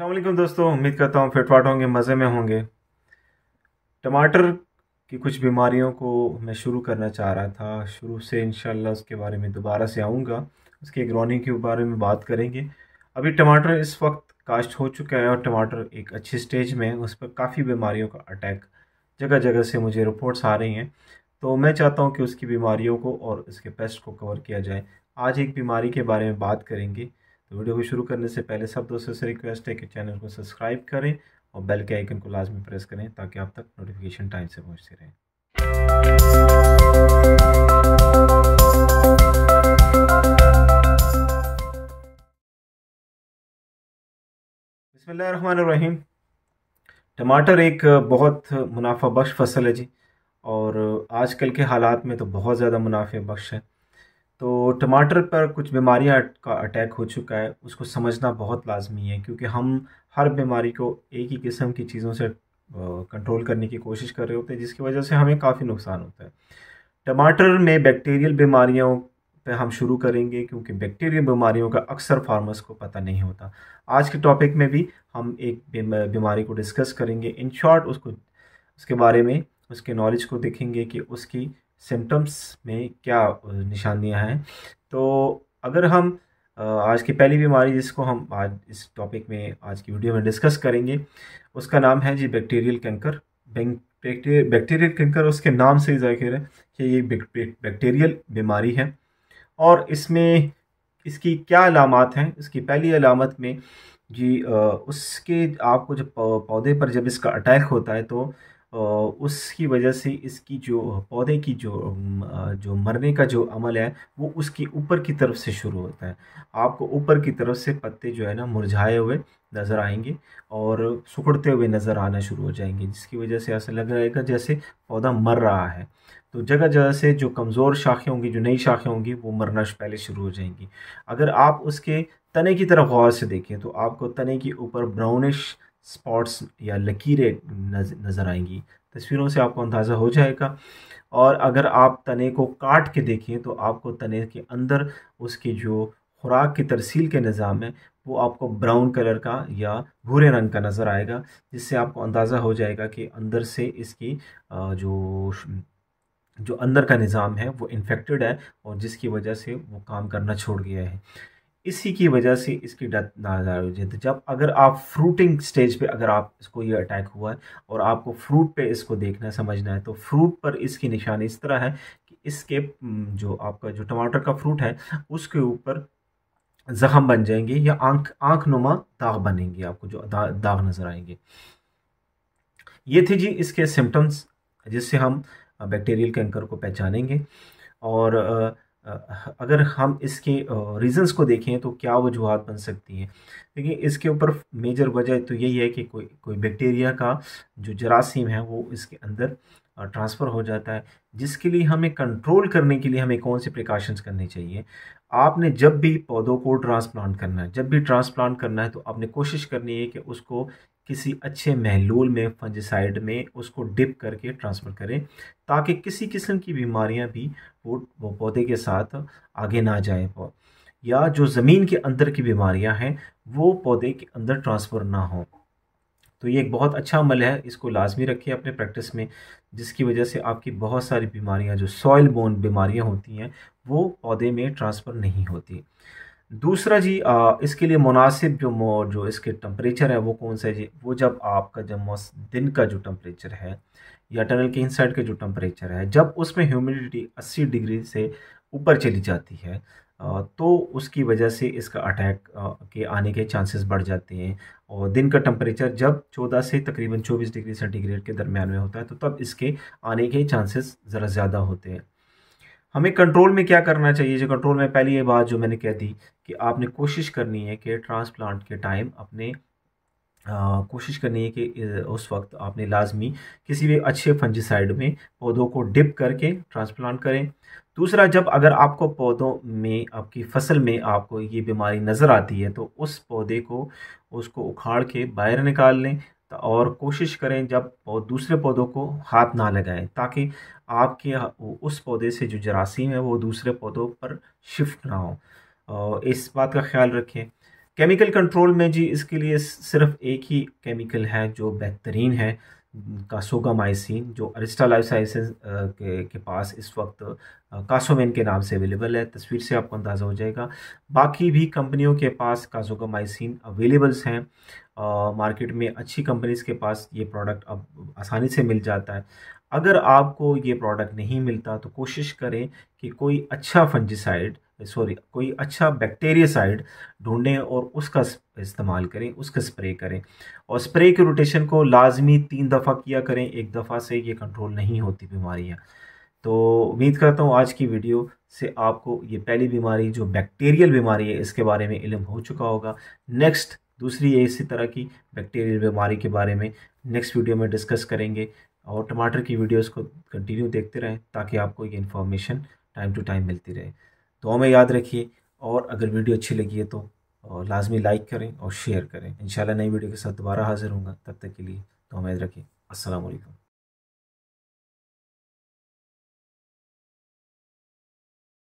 असलम दोस्तों उम्मीद करता हूँ फिटफाट होंगे मज़े में होंगे टमाटर की कुछ बीमारियों को मैं शुरू करना चाह रहा था शुरू से इन उसके बारे में दोबारा से आऊँगा उसके एग्रोनी के बारे में बात करेंगे अभी टमाटर इस वक्त काश्त हो चुका है और टमाटर एक अच्छी स्टेज में है उस पर काफ़ी बीमारियों का अटैक जगह जगह से मुझे रिपोर्ट्स आ रही हैं तो मैं चाहता हूँ कि उसकी बीमारियों को और उसके पेस्ट को कवर किया जाए आज एक बीमारी के बारे में बात करेंगे वीडियो को शुरू करने से पहले सब दोस्तों से रिक्वेस्ट है कि चैनल को सब्सक्राइब करें और बेल के आइकन को लाजमी प्रेस करें ताकि आप तक नोटिफिकेशन टाइम से पहुँचते रहें बसमीम टमाटर एक बहुत मुनाफा बख्श फसल है जी और आजकल के हालात में तो बहुत ज़्यादा मुनाफे बख्श है तो टमाटर पर कुछ बीमारियां का अटैक हो चुका है उसको समझना बहुत लाजमी है क्योंकि हम हर बीमारी को एक ही किस्म की चीज़ों से कंट्रोल करने की कोशिश कर रहे होते हैं जिसकी वजह से हमें काफ़ी नुकसान होता है टमाटर में बैक्टीरियल बीमारियों पे हम शुरू करेंगे क्योंकि बैक्टीरियल बीमारियों का अक्सर फार्मर्स को पता नहीं होता आज के टॉपिक में भी हम एक बीमारी को डिस्कस करेंगे इन शॉर्ट उसको उसके बारे में उसके नॉलेज को देखेंगे कि उसकी सिम्टम्स में क्या निशानियां हैं तो अगर हम आज की पहली बीमारी जिसको हम आज इस टॉपिक में आज की वीडियो में डिस्कस करेंगे उसका नाम है जी बैक्टीरियल कैंकर बैक्टीरियल कैंकर उसके नाम से ही जाहिर है कि ये बैक्टीरियल बीमारी है और इसमें इसकी क्या अलामत हैं इसकी पहली अलामत में जी उसके आपको जब पौधे पर जब इसका अटैक होता है तो उसकी वजह से इसकी जो पौधे की जो जो मरने का जो अमल है वो उसकी ऊपर की तरफ से शुरू होता है आपको ऊपर की तरफ से पत्ते जो है ना मुरझाए हुए नज़र आएंगे और सुखड़ते हुए नज़र आना शुरू हो जाएंगे जिसकी वजह से ऐसा लग रहेगा जैसे पौधा मर रहा है तो जगह जगह से जो कमज़ोर शाखें होंगी जो नई शाखें होंगी वो मरना पहले शुरू हो जाएंगी अगर आप उसके तने की तरफ गौर से देखें तो आपको तने के ऊपर ब्राउनिश स्पॉट्स या लकीरें नज़र आएंगी तस्वीरों से आपको अंदाज़ा हो जाएगा और अगर आप तने को काट के देखें तो आपको तने के अंदर उसके जो खुराक की तरसील के निज़ाम है वो आपको ब्राउन कलर का या भूरे रंग का नज़र आएगा जिससे आपको अंदाज़ा हो जाएगा कि अंदर से इसकी जो जो अंदर का निज़ाम है वो इन्फेक्टेड है और जिसकी वजह से वो काम करना छोड़ गया है इसी की वजह से इसकी डेथ नाजार हो जाती तो जब अगर आप फ्रूटिंग स्टेज पे अगर आप इसको ये अटैक हुआ है और आपको फ्रूट पे इसको देखना है समझना है तो फ्रूट पर इसकी निशानी इस तरह है कि इसके जो आपका जो टमाटर का फ्रूट है उसके ऊपर ज़ख्म बन जाएंगे या आंख आंख नुमा दाग बनेंगे आपको जो दा, दाग नज़र आएंगे ये थे जी इसके सिम्टम्स जिससे हम बैक्टीरियल कैंकर को पहचानेंगे और अगर हम इसके रीज़न्स को देखें तो क्या वजूहत बन सकती हैं देखिए इसके ऊपर मेजर वजह तो यही है कि कोई कोई बैक्टीरिया का जो जरासीम है वो इसके अंदर ट्रांसफ़र हो जाता है जिसके लिए हमें कंट्रोल करने के लिए हमें कौन से प्रिकॉशंस करने चाहिए आपने जब भी पौधों को ट्रांसप्लांट करना है जब भी ट्रांसप्लांट करना है तो आपने कोशिश करनी है कि उसको किसी अच्छे महलूल में फंजिसाइड में उसको डिप करके ट्रांसफ़र करें ताकि किसी किस्म की बीमारियां भी वो वो पौधे के साथ आगे ना जाए या जो ज़मीन के अंदर की बीमारियां हैं वो पौधे के अंदर ट्रांसफ़र ना हों तो ये एक बहुत अच्छा अमल है इसको लाजमी रखिए अपने प्रैक्टिस में जिसकी वजह से आपकी बहुत सारी बीमारियां जो सॉयल बोन बीमारियां होती हैं वो पौधे में ट्रांसफ़र नहीं होती दूसरा जी आ, इसके लिए मुनासिब जो मो जो इसके टम्परेचर है वो कौन सा है जी वो जब आपका जब दिन का जो टम्परेचर है या टनल के इन साइड का जो टम्परेचर है जब उसमें ह्यूमिडिटी 80 डिग्री से ऊपर चली जाती है तो उसकी वजह से इसका अटैक के आने के चांसेस बढ़ जाते हैं और दिन का टेम्परेचर जब 14 से तकरीबन 24 डिग्री सेंटीग्रेड के दरमियान में होता है तो तब इसके आने के चांसेस ज़रा ज़्यादा होते हैं हमें कंट्रोल में क्या करना चाहिए जो कंट्रोल में पहली ये बात जो मैंने कह दी कि आपने कोशिश करनी है कि ट्रांसप्लांट के टाइम अपने आ, कोशिश करनी है कि उस वक्त आपने लाजमी किसी भी अच्छे फंजीसाइड में पौधों को डिप करके ट्रांसप्लांट करें दूसरा जब अगर आपको पौधों में आपकी फसल में आपको ये बीमारी नज़र आती है तो उस पौधे को उसको उखाड़ के बाहर निकाल लें और कोशिश करें जब दूसरे पौधों को हाथ ना लगाएं ताकि आपके उस पौधे से जो जरासीम है वो दूसरे पौधों पर शिफ्ट ना हो और इस बात का ख्याल रखें केमिकल कंट्रोल में जी इसके लिए सिर्फ एक ही केमिकल है जो बेहतरीन है कासोगामाइसिन जो अरिस्टा लाइफ साइंस के, के पास इस वक्त कासोमेन के नाम से अवेलेबल है तस्वीर से आपको अंदाज़ा हो जाएगा बाकी भी कंपनियों के पास कासोगामाइसिन अवेलेबल्स हैं मार्केट में अच्छी कंपनीज़ के पास ये प्रोडक्ट अब आसानी से मिल जाता है अगर आपको ये प्रोडक्ट नहीं मिलता तो कोशिश करें कि कोई अच्छा फंजिसाइड सॉरी कोई अच्छा बैक्टेरियासाइड ढूंढें और उसका इस्तेमाल करें उसका स्प्रे करें और स्प्रे के रोटेशन को लाजमी तीन दफ़ा किया करें एक दफ़ा से ये कंट्रोल नहीं होती बीमारियाँ तो उम्मीद करता हूँ आज की वीडियो से आपको ये पहली बीमारी जो बैक्टीरियल बीमारी है इसके बारे में इलम हो चुका होगा नेक्स्ट दूसरी है इसी तरह की बैक्टीरियल बीमारी के बारे में नेक्स्ट वीडियो में डिस्कस करेंगे और टमाटर की वीडियोस को कंटिन्यू देखते रहें ताकि आपको ये इन्फॉर्मेशन टाइम टू टाइम मिलती रहे तो हमें याद रखिए और अगर वीडियो अच्छी लगी है तो लाजमी लाइक करें और शेयर करें इंशाल्लाह नई वीडियो के साथ दोबारा हाजिर होंगे तब तक के लिए तो हमें रखिए असलकम